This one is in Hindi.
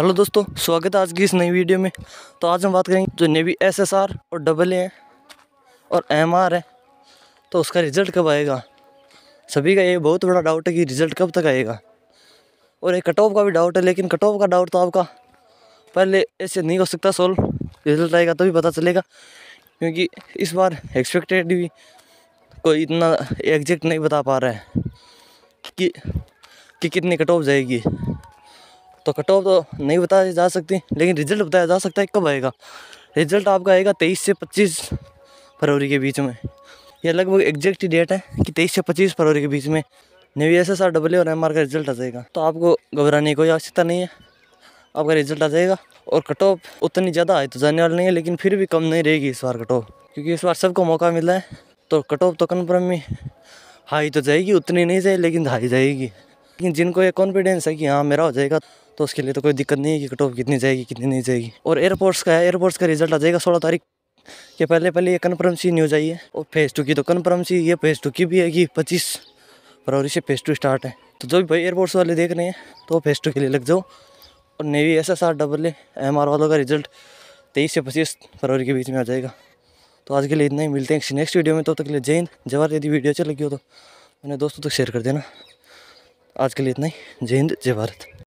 हेलो दोस्तों स्वागत है आज की इस नई वीडियो में तो आज हम बात करेंगे जो नेवी एसएसआर और डबल ए है और एमआर है तो उसका रिज़ल्ट कब आएगा सभी का ये बहुत बड़ा डाउट है कि रिज़ल्ट कब तक आएगा और एक कट ऑफ का भी डाउट है लेकिन कट ऑफ का डाउट तो आपका पहले ऐसे नहीं हो सकता सॉल्व रिज़ल्ट आएगा तभी तो पता चलेगा क्योंकि इस बार एक्सपेक्टेड भी कोई इतना एग्जैक्ट नहीं बता पा रहा है कि कि कितनी कट ऑफ जाएगी तो कट ऑफ तो नहीं बताया जा सकती लेकिन रिजल्ट बताया जा सकता है कब आएगा रिजल्ट आपका आएगा तेईस से पच्चीस फरवरी के बीच में यह लगभग एग्जैक्ट डेट है कि तेईस से पच्चीस फरवरी के बीच में new S S R W और एम आर का रिजल्ट आ जाएगा तो आपको घबराने की कोई आवश्यकता नहीं है आपका रिजल्ट आ जाएगा और कट ऑफ उतनी ज़्यादा आए तो जाने वाले नहीं है लेकिन फिर भी कम नहीं रहेगी इस बार कट ऑफ क्योंकि इस बार सबको मौका मिला है तो कट ऑफ तो कन्फर्म ही हाई तो जाएगी उतनी नहीं जाए लेकिन हाई जाएगी लेकिन जिनको ये कॉन्फिडेंस है कि हाँ मेरा हो जाएगा तो उसके लिए तो कोई दिक्कत नहीं है कि कट ऑफ कितनी जाएगी कितनी नहीं जाएगी और एयरपोर्ट्स का है एयरपोर्ट्स का रिजल्ट आ जाएगा सोलह तारीख के पहले पहले ये कन्फर्म सी न्यूज आई है और फेज़ टू की तो कन्फर्म सी ये फेज़ टू की भी है कि पच्चीस फरवरी से फेज़ टू स्टार्ट है तो जो भी भाई एयरपोर्ट्स वाले देख रहे हैं तो फेज़ टू के लिए लग जाओ और navy S S R double M R वालों का रिजल्ट तेईस से पच्चीस फरवरी के बीच में आ जाएगा तो आज के लिए इतना ही मिलते हैं नेक्स्ट वीडियो में तब तो तक के लिए जय हिंद जवाहर यदि वीडियो अच्छी लगी हो तो मैंने दोस्तों तक शेयर कर देना आज के लिए इतना ही जय हिंद जय भारत